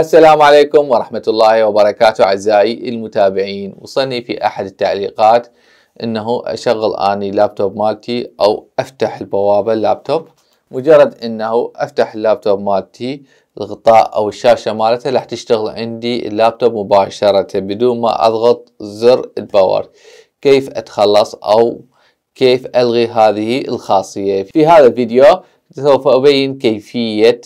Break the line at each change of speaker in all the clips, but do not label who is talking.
السلام عليكم ورحمة الله وبركاته أعزائي المتابعين وصلني في أحد التعليقات أنه أشغل أني لابتوب مالتي أو أفتح البوابة اللابتوب مجرد أنه أفتح اللابتوب مالتي الغطاء أو الشاشة مالته راح تشتغل عندي اللابتوب مباشرة بدون ما أضغط زر الباور كيف أتخلص أو كيف ألغي هذه الخاصية في هذا الفيديو سوف أبين كيفية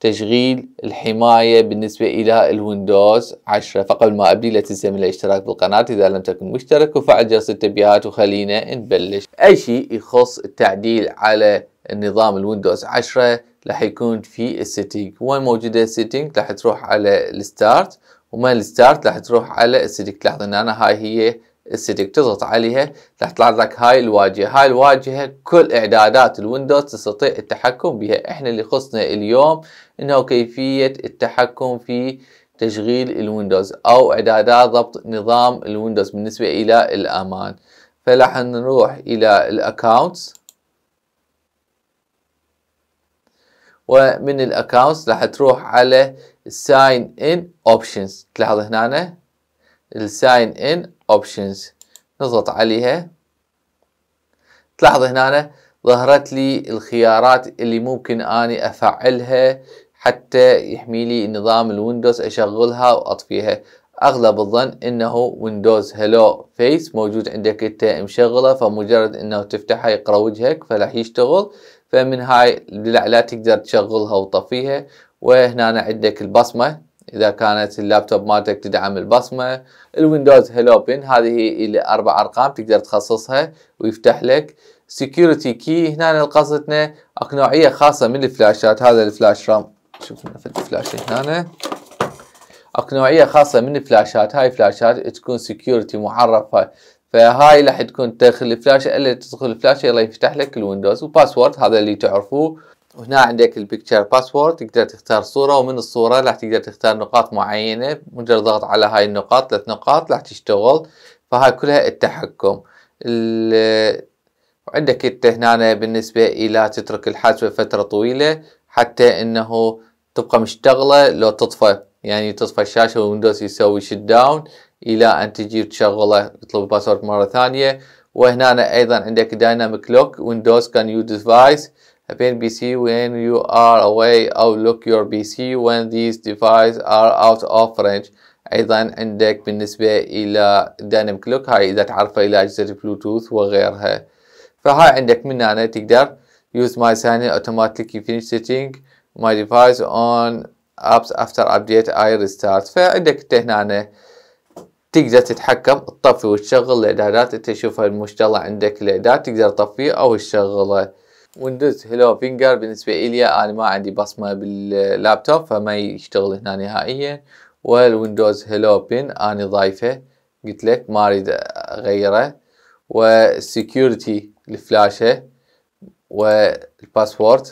تشغيل الحماية بالنسبة إلى الويندوز 10 فقبل ما أبدي لا تنسى من الاشتراك بالقناة إذا لم تكن مشترك وفعل جرس التنبيهات وخلينا نبلش أي شيء يخص التعديل على النظام الويندوز 10 راح يكون في السيتنج وين موجودة السيتنج راح تروح على الستارت ومن الستارت راح تروح على السيتنج تلاحظ ان انا هاي هي السيتنج تضغط عليها راح تطلع لك هاي الواجهه هاي الواجهه كل اعدادات الويندوز تستطيع التحكم بها احنا اللي خصنا اليوم انه كيفيه التحكم في تشغيل الويندوز او اعدادات ضبط نظام الويندوز بالنسبه الى الامان فراح نروح الى الاكونتس ومن الاكونتس راح تروح على ساين ان اوبشنز تلاحظ هنا الساين ان اوبشنز نضغط عليها تلاحظ هنا ظهرت لي الخيارات اللي ممكن اني افعلها حتى يحمي لي نظام الويندوز اشغلها واطفيها اغلب الظن انه ويندوز هلو فيس موجود عندك انت مشغله فمجرد انه تفتحها يقرا وجهك فراح يشتغل فمن هاي الدلع لا تقدر تشغلها وتطفيها وهنا عندك البصمه اذا كانت اللابتوب مالتك تدعم البصمه الويندوز هيلو بن هذه اللي اربع ارقام تقدر تخصصها ويفتح لك سكيورتي كي هنا قصدنا اكو نوعيه خاصه من الفلاشات هذا الفلاش رام شوفنا في الفلاش هنا اكو نوعيه خاصه من الفلاشات هاي فلاشات تكون سكيورتي معرفه فهاي راح تكون تدخل الفلاشه الا تدخل الفلاشه يلا يفتح لك الويندوز وباسورد هذا اللي تعرفوه وهنا عندك البيكتشر باسورد تقدر تختار صورة ومن الصورة راح تقدر تختار نقاط معينة مجرد ضغط على هاي النقاط ثلاث نقاط راح تشتغل فهاي كلها التحكم وعندك انت هنا بالنسبة الى تترك الحاسبة فترة طويلة حتى انه تبقى مشتغلة لو تطفى يعني تطفى الشاشة ويندوز يسوي شت داون الى ان تجي تشغله تطلب الباسورد مرة ثانية وهنا ايضا عندك دايناميك لوك ويندوز كان يو ديفايس Append PC when you are away أو lock your PC when these devices are out of range أيضا عندك بالنسبة إلى dynamic lock هاي إذا تعرفه إلى أجهزة البلوتوث وغيرها فهاي عندك من هنا تقدر use my sign in automatically finish setting my device on apps after update I restart فعندك انت هنا تقدر تتحكم تطفي وتشغل الاعدادات انت شوف المشتغل عندك الاعداد تقدر تطفيه او تشغله ويندوز هيلو فينجر بالنسبة إلي أنا ما عندي بصمة باللابتوب فما يشتغل هنا نهائيا والويندوز هيلو بين أنا ضايفه قلت لك ما أريد أغيره والسكيورتي الفلاشة والباسورد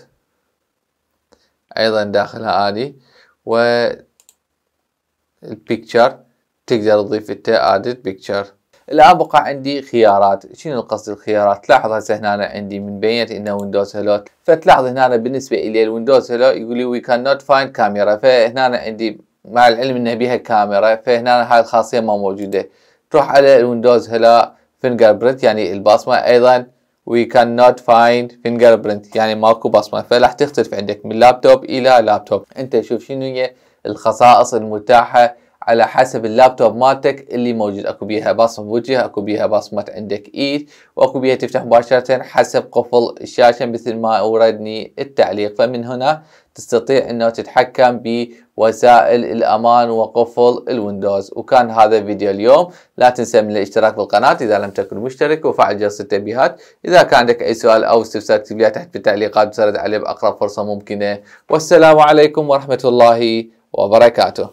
أيضا داخلها عادي والبيكتشر تقدر تضيف انت ادد بيكتشر الان بقى عندي خيارات شنو القصد الخيارات تلاحظ هسه هنا عندي من بينت انه ويندوز هلو فتلاحظ هنا بالنسبه الي الويندوز هلو يقول لي وي كان نوت فايند كاميرا فهنا عندي مع العلم انه بيها كاميرا فهنا هاي الخاصيه ما موجوده تروح على الويندوز هلو فينجر برنت يعني البصمه ايضا وي كان نوت فايند فينجر برنت يعني ماكو بصمه فراح تختلف عندك من لابتوب الى لابتوب انت شوف شنو هي الخصائص المتاحه على حسب اللابتوب مالتك اللي موجود اكو بيها بصمة وجه اكو بيها بصمة عندك ايد واكو بيها تفتح مباشرة حسب قفل الشاشة مثل ما اوردني التعليق فمن هنا تستطيع انه تتحكم بوسائل الامان وقفل الويندوز وكان هذا فيديو اليوم لا تنسى من الاشتراك بالقناة اذا لم تكن مشترك وفعل جرس التنبيهات اذا كان عندك اي سؤال او استفسار اكتب تحت في التعليقات بسرد عليه باقرب فرصة ممكنة والسلام عليكم ورحمة الله وبركاته